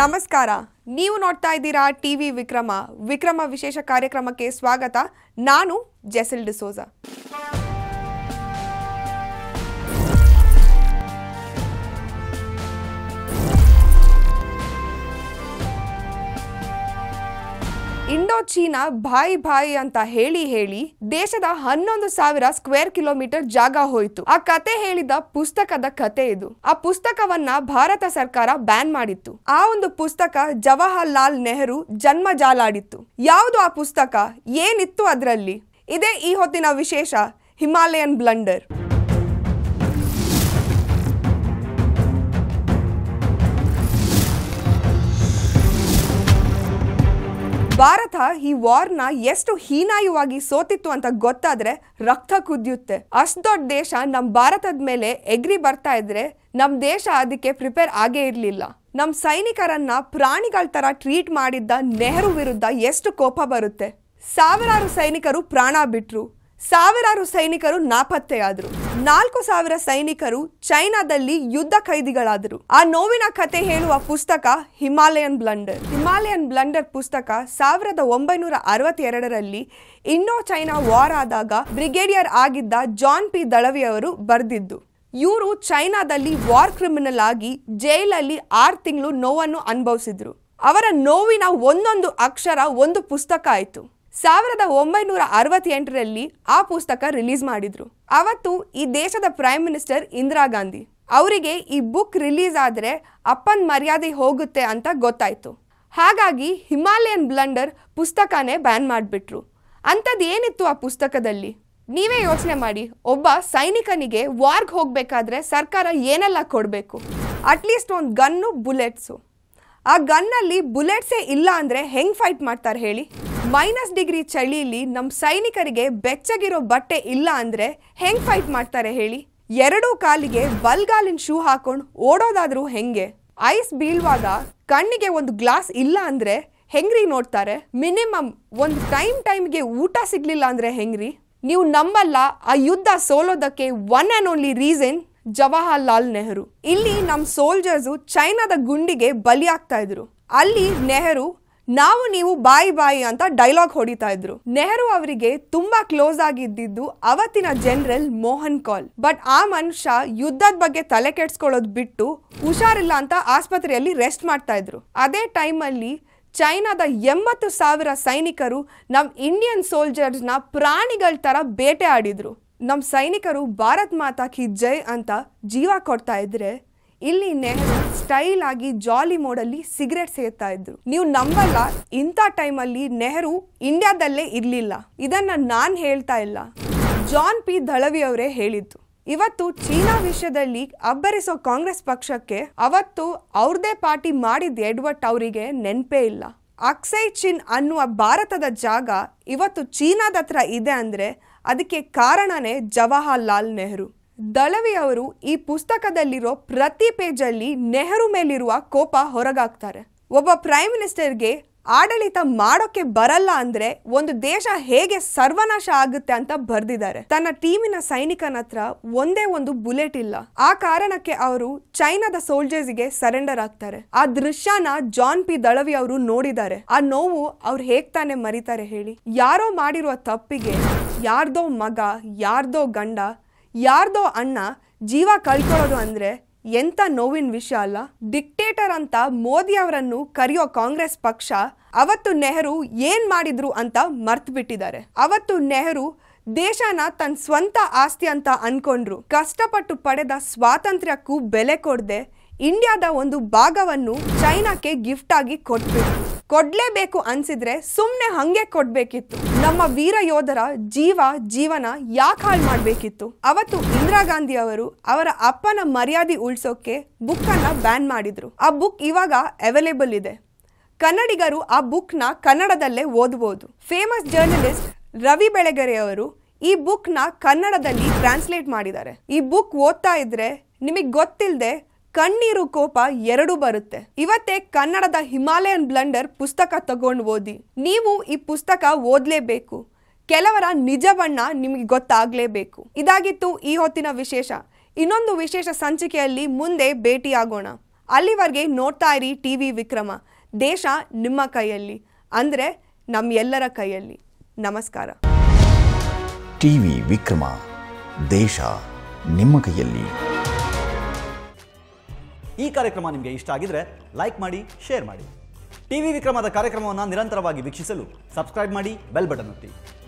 ನಮಸ್ಕಾರ ನೀವು ನೋಡ್ತಾ ಇದ್ದೀರಾ ಟಿವಿ ವಿಕ್ರಮ ವಿಕ್ರಮ ವಿಶೇಷ ಕಾರ್ಯಕ್ರಮಕ್ಕೆ ಸ್ವಾಗತ ನಾನು ಜೆಸಿಲ್ ಡಿಸೋಜಾ ಇಂಡೋ ಚೀನಾ ಭಾಯ್ ಭಾಯ್ ಅಂತ ಹೇಳಿ ಹೇಳಿ ದೇಶದ ಹನ್ನೊಂದು ಸಾವಿರ ಸ್ಕ್ವೇರ್ ಕಿಲೋಮೀಟರ್ ಜಾಗ ಹೋಯಿತು ಆ ಕತೆ ಹೇಳಿದ ಪುಸ್ತಕದ ಕತೆ ಇದು ಆ ಪುಸ್ತಕವನ್ನ ಭಾರತ ಸರ್ಕಾರ ಬ್ಯಾನ್ ಮಾಡಿತ್ತು ಆ ಒಂದು ಪುಸ್ತಕ ಲಾಲ್ ನೆಹರು ಜನ್ಮ ಜಾಲಾಡಿತ್ತು ಯಾವುದು ಆ ಪುಸ್ತಕ ಏನಿತ್ತು ಅದರಲ್ಲಿ ಇದೇ ಈ ಹೊತ್ತಿನ ವಿಶೇಷ ಹಿಮಾಲಯನ್ ಬ್ಲಂಡರ್ ಭಾರತ ಈ ವಾರ್ನ ಎಷ್ಟು ಹೀನಾಯವಾಗಿ ಸೋತಿತ್ತು ಅಂತ ಗೊತ್ತಾದ್ರೆ ರಕ್ತ ಕುದಿಯುತ್ತೆ ದೊಡ್ಡ ದೇಶ ನಮ್ಮ ಭಾರತದ ಮೇಲೆ ಎಗ್ರಿ ಬರ್ತಾ ಇದ್ರೆ ನಮ್ಮ ದೇಶ ಅದಕ್ಕೆ ಪ್ರಿಪೇರ್ ಆಗೇ ಇರಲಿಲ್ಲ ನಮ್ಮ ಸೈನಿಕರನ್ನ ಪ್ರಾಣಿಗಳ ತರ ಟ್ರೀಟ್ ಮಾಡಿದ್ದ ನೆಹರು ವಿರುದ್ಧ ಎಷ್ಟು ಕೋಪ ಬರುತ್ತೆ ಸಾವಿರಾರು ಸೈನಿಕರು ಪ್ರಾಣ ಬಿಟ್ರು ಸಾವಿರಾರು ಸೈನಿಕರು ನಾಪತ್ತೆಯಾದರು ನಾಲ್ಕು ಸಾವಿರ ಸೈನಿಕರು ಚೈನಾದಲ್ಲಿ ಯುದ್ಧ ಖೈದಿಗಳಾದರು ಆ ನೋವಿನ ಕತೆ ಹೇಳುವ ಪುಸ್ತಕ ಹಿಮಾಲಯನ್ ಬ್ಲಂಡರ್ ಹಿಮಾಲಯನ್ ಬ್ಲಂಡರ್ ಪುಸ್ತಕ ಸಾವಿರದ ಒಂಬೈನೂರ ಅರವತ್ತೆರಡರಲ್ಲಿ ಇಂಡೋ ಚೈನಾ ವಾರ್ ಆದಾಗ ಬ್ರಿಗೇಡಿಯರ್ ಆಗಿದ್ದ ಜಾನ್ ಪಿ ದಳವಿಯವರು ಬರೆದಿದ್ದು ಇವರು ಚೈನಾದಲ್ಲಿ ವಾರ್ ಕ್ರಿಮಿನಲ್ ಆಗಿ ಜೈಲಲ್ಲಿ ಆರು ತಿಂಗಳು ನೋವನ್ನು ಅನುಭವಿಸಿದ್ರು ಅವರ ನೋವಿನ ಒಂದೊಂದು ಅಕ್ಷರ ಒಂದು ಪುಸ್ತಕ ಆಯಿತು ಸಾವಿರದ ಒಂಬೈನೂರ ಅರವತ್ತೆಂಟರಲ್ಲಿ ಆ ಪುಸ್ತಕ ರಿಲೀಸ್ ಮಾಡಿದ್ರು ಅವತ್ತು ಈ ದೇಶದ ಪ್ರೈಮ್ ಮಿನಿಸ್ಟರ್ ಇಂದಿರಾ ಗಾಂಧಿ ಅವರಿಗೆ ಈ ಬುಕ್ ರಿಲೀಸ್ ಆದರೆ ಅಪ್ಪನ ಮರ್ಯಾದೆ ಹೋಗುತ್ತೆ ಅಂತ ಗೊತ್ತಾಯಿತು ಹಾಗಾಗಿ ಹಿಮಾಲಯನ್ ಬ್ಲಂಡರ್ ಪುಸ್ತಕನೇ ಬ್ಯಾನ್ ಮಾಡಿಬಿಟ್ರು ಅಂಥದ್ದು ಏನಿತ್ತು ಆ ಪುಸ್ತಕದಲ್ಲಿ ನೀವೇ ಯೋಚನೆ ಮಾಡಿ ಒಬ್ಬ ಸೈನಿಕನಿಗೆ ವಾರ್ಗ್ ಹೋಗಬೇಕಾದ್ರೆ ಸರ್ಕಾರ ಏನೆಲ್ಲ ಕೊಡಬೇಕು ಅಟ್ಲೀಸ್ಟ್ ಒಂದು ಗನ್ನು ಬುಲೆಟ್ಸು ಆ ಗನ್ನಲ್ಲಿ ಬುಲೆಟ್ಸೇ ಇಲ್ಲ ಅಂದರೆ ಹೆಂಗೆ ಫೈಟ್ ಮಾಡ್ತಾರೆ ಹೇಳಿ ಮೈನಸ್ ಡಿಗ್ರಿ ಚಳಿಯಲ್ಲಿ ನಮ್ಮ ಸೈನಿಕರಿಗೆ ಬೆಚ್ಚಗಿರೋ ಬಟ್ಟೆ ಇಲ್ಲ ಅಂದರೆ ಹೆಂಗೆ ಫೈಟ್ ಮಾಡ್ತಾರೆ ಹೇಳಿ ಎರಡೂ ಕಾಲಿಗೆ ಬಲ್ಗಾಲಿನ ಶೂ ಹಾಕೊಂಡು ಓಡೋದಾದ್ರೂ ಹೆಂಗೆ ಐಸ್ ಬೀಳುವಾಗ ಕಣ್ಣಿಗೆ ಒಂದು ಗ್ಲಾಸ್ ಇಲ್ಲ ಅಂದರೆ ಹೆಂಗ್ರಿ ನೋಡ್ತಾರೆ ಮಿನಿಮಮ್ ಒಂದು ಟೈಮ್ ಟೈಮ್ಗೆ ಊಟ ಸಿಗ್ಲಿಲ್ಲ ಅಂದರೆ ಹೆಂಗ್ರಿ ನೀವು ನಮ್ಮಲ್ಲ ಆ ಯುದ್ಧ ಸೋಲೋದಕ್ಕೆ one and only reason Jawaharlal Nehru ಇಲ್ಲಿ ನಮ್ಮ ಸೋಲ್ಜರ್ಸು ಚೈನಾದ ಗುಂಡಿಗೆ ಬಲಿಯಾಗ್ತಾ ಇದ್ರು ಅಲ್ಲಿ ನೆಹರು ನಾವು ನೀವು ಬಾಯಿ ಬಾಯಿ ಅಂತ ಡೈಲಾಗ್ ಹೊಡಿತಾ ಇದ್ರು ನೆಹರು ಅವರಿಗೆ ತುಂಬಾ ಕ್ಲೋಸ್ ಆಗಿದ್ದಿದ್ದು ಅವತ್ತಿನ ಜನರಲ್ ಮೋಹನ್ ಕಾಲ್ ಬಟ್ ಆ ಮನುಷ್ಯ ಯುದ್ಧದ ಬಗ್ಗೆ ತಲೆ ಕೆಡ್ಸ್ಕೊಳ್ಳೋದು ಬಿಟ್ಟು ಹುಷಾರಿಲ್ಲ ಅಂತ ಆಸ್ಪತ್ರೆಯಲ್ಲಿ ರೆಸ್ಟ್ ಮಾಡ್ತಾ ಇದ್ರು ಅದೇ ಟೈಮ್ ಅಲ್ಲಿ ಚೈನಾದ ಎಂಬತ್ತು ಸಾವಿರ ಸೈನಿಕರು ನಮ್ಮ ಇಂಡಿಯನ್ ಸೋಲ್ಜರ್ಸ್ನ ಪ್ರಾಣಿಗಳ ತರ ಬೇಟೆ ಆಡಿದ್ರು ನಮ್ಮ ಸೈನಿಕರು ಭಾರತ್ ಮಾತಾ ಕಿ ಜೈ ಅಂತ ಜೀವ ಕೊಡ್ತಾ ಇದ್ರೆ ಇಲ್ಲಿ ನೆಹರು ಸ್ಟೈಲ್ ಆಗಿ ಜಾಲಿ ಮೋಡಲ್ಲಿ ಸಿಗರೆಟ್ ಸೇರ್ತಾ ಇದ್ರು ನೀವು ನಂಬಲ್ಲ ಇಂಥ ಟೈಮಲ್ಲಿ ನೆಹರು ಇಂಡಿಯಾದಲ್ಲೇ ಇರಲಿಲ್ಲ ಇದನ್ನ ನಾನು ಹೇಳ್ತಾ ಇಲ್ಲ ಜಾನ್ ಪಿ ದಳವಿ ಅವರೇ ಹೇಳಿದ್ದು ಇವತ್ತು ಚೀನಾ ವಿಷಯದಲ್ಲಿ ಅಬ್ಬರಿಸೋ ಕಾಂಗ್ರೆಸ್ ಪಕ್ಷಕ್ಕೆ ಅವತ್ತು ಅವ್ರದೇ ಪಾರ್ಟಿ ಮಾಡಿದ ಎಡ್ವರ್ಟ್ ಅವರಿಗೆ ನೆನಪೇ ಇಲ್ಲ ಅಕ್ಸೈ ಚಿನ್ ಅನ್ನುವ ಭಾರತದ ಜಾಗ ಇವತ್ತು ಚೀನಾದ ಹತ್ರ ಇದೆ ಅಂದ್ರೆ ಅದಕ್ಕೆ ಕಾರಣನೇ ಲಾಲ್ ನೆಹರು ದಳವಿ ಅವರು ಈ ಪುಸ್ತಕದಲ್ಲಿರೋ ಪ್ರತಿ ಪೇಜಲ್ಲಿ ನೆಹರು ಮೇಲಿರುವ ಕೋಪ ಹೊರಗಾಗ್ತಾರೆ ಒಬ್ಬ ಪ್ರೈಮ್ ಮಿನಿಸ್ಟರ್ಗೆ ಆಡಳಿತ ಮಾಡೋಕೆ ಬರಲ್ಲ ಅಂದ್ರೆ ಒಂದು ದೇಶ ಹೇಗೆ ಸರ್ವನಾಶ ಆಗುತ್ತೆ ಅಂತ ಬರ್ದಿದ್ದಾರೆ ತನ್ನ ಟೀಮಿನ ಸೈನಿಕನ ಹತ್ರ ಒಂದೇ ಒಂದು ಬುಲೆಟ್ ಇಲ್ಲ ಆ ಕಾರಣಕ್ಕೆ ಅವರು ಚೈನಾದ ಸೋಲ್ಜರ್ಸ್ಗೆ ಸರೆಂಡರ್ ಆಗ್ತಾರೆ ಆ ದೃಶ್ಯನ ಜಾನ್ ಪಿ ದಳವಿ ಅವರು ನೋಡಿದ್ದಾರೆ ಆ ನೋವು ಅವ್ರು ಹೇಗ್ ತಾನೆ ಮರಿತಾರೆ ಹೇಳಿ ಯಾರೋ ಮಾಡಿರುವ ತಪ್ಪಿಗೆ ಯಾರ್ದೋ ಮಗ ಯಾರ್ದೋ ಗಂಡ ಯಾರ್ದೋ ಅಣ್ಣ ಜೀವ ಕಳ್ಕೊಳ್ಳೋದು ಅಂದರೆ ಎಂತ ನೋವಿನ ವಿಷಯ ಅಲ್ಲ ಡಿಕ್ಟೇಟರ್ ಅಂತ ಮೋದಿ ಅವರನ್ನು ಕರೆಯೋ ಕಾಂಗ್ರೆಸ್ ಪಕ್ಷ ಅವತ್ತು ನೆಹರು ಏನು ಮಾಡಿದ್ರು ಅಂತ ಮರ್ತು ಬಿಟ್ಟಿದ್ದಾರೆ ಅವತ್ತು ನೆಹರು ದೇಶನ ತನ್ನ ಸ್ವಂತ ಆಸ್ತಿ ಅಂತ ಅನ್ಕೊಂಡ್ರು ಕಷ್ಟಪಟ್ಟು ಪಡೆದ ಸ್ವಾತಂತ್ರ್ಯಕ್ಕೂ ಬೆಲೆ ಕೊಡದೆ ಇಂಡಿಯಾದ ಒಂದು ಭಾಗವನ್ನು ಚೈನಾಕ್ಕೆ ಗಿಫ್ಟ್ ಆಗಿ ಕೊಟ್ಬಿಟ್ರು ಕೊಡಲೇಬೇಕು ಅನ್ಸಿದ್ರೆ ಸುಮ್ಮನೆ ಹಂಗೆ ಕೊಡ್ಬೇಕಿತ್ತು ನಮ್ಮ ವೀರ ಯೋಧರ ಜೀವ ಜೀವನ ಯಾಕೆ ಹಾಳು ಮಾಡಬೇಕಿತ್ತು ಅವತ್ತು ಇಂದಿರಾ ಗಾಂಧಿ ಅವರು ಅವರ ಅಪ್ಪನ ಮರ್ಯಾದೆ ಉಳಿಸೋಕೆ ಅನ್ನ ಬ್ಯಾನ್ ಮಾಡಿದ್ರು ಆ ಬುಕ್ ಇವಾಗ ಅವೈಲೇಬಲ್ ಇದೆ ಕನ್ನಡಿಗರು ಆ ಬುಕ್ನ ಕನ್ನಡದಲ್ಲೇ ಓದಬಹುದು ಫೇಮಸ್ ಜರ್ನಲಿಸ್ಟ್ ರವಿ ಬೆಳಗೆರೆ ಅವರು ಈ ಬುಕ್ನ ಕನ್ನಡದಲ್ಲಿ ಟ್ರಾನ್ಸ್ಲೇಟ್ ಮಾಡಿದ್ದಾರೆ ಈ ಬುಕ್ ಓದ್ತಾ ಇದ್ರೆ ನಿಮಗೆ ಗೊತ್ತಿಲ್ಲದೆ ಕಣ್ಣೀರು ಕೋಪ ಎರಡು ಬರುತ್ತೆ ಇವತ್ತೇ ಕನ್ನಡದ ಹಿಮಾಲಯನ್ ಬ್ಲಂಡರ್ ಪುಸ್ತಕ ತಗೊಂಡು ಓದಿ ನೀವು ಈ ಪುಸ್ತಕ ಓದಲೇಬೇಕು ಕೆಲವರ ನಿಜ ಬಣ್ಣ ನಿಮಗೆ ಗೊತ್ತಾಗಲೇಬೇಕು ಇದಾಗಿತ್ತು ಈ ಹೊತ್ತಿನ ವಿಶೇಷ ಇನ್ನೊಂದು ವಿಶೇಷ ಸಂಚಿಕೆಯಲ್ಲಿ ಮುಂದೆ ಭೇಟಿಯಾಗೋಣ ಅಲ್ಲಿವರೆಗೆ ನೋಡ್ತಾ ಇರಿ ಟಿ ವಿ ವಿಕ್ರಮ ದೇಶ ನಿಮ್ಮ ಕೈಯಲ್ಲಿ ಅಂದರೆ ನಮ್ಮೆಲ್ಲರ ಕೈಯಲ್ಲಿ ನಮಸ್ಕಾರ ಟಿವಿ ವಿಕ್ರಮ ದೇಶ ನಿಮ್ಮ ಕೈಯಲ್ಲಿ ಈ ಕಾರ್ಯಕ್ರಮ ನಿಮಗೆ ಇಷ್ಟ ಆಗಿದ್ರೆ ಲೈಕ್ ಮಾಡಿ ಶೇರ್ ಮಾಡಿ ಟಿವಿ ವಿಕ್ರಮದ ಕಾರ್ಯಕ್ರಮವನ್ನು ನಿರಂತರವಾಗಿ ವೀಕ್ಷಿಸಲು ಸಬ್ಸ್ಕ್ರೈಬ್ ಮಾಡಿ ಬೆಲ್ ಬಟನ್ ಒತ್ತಿ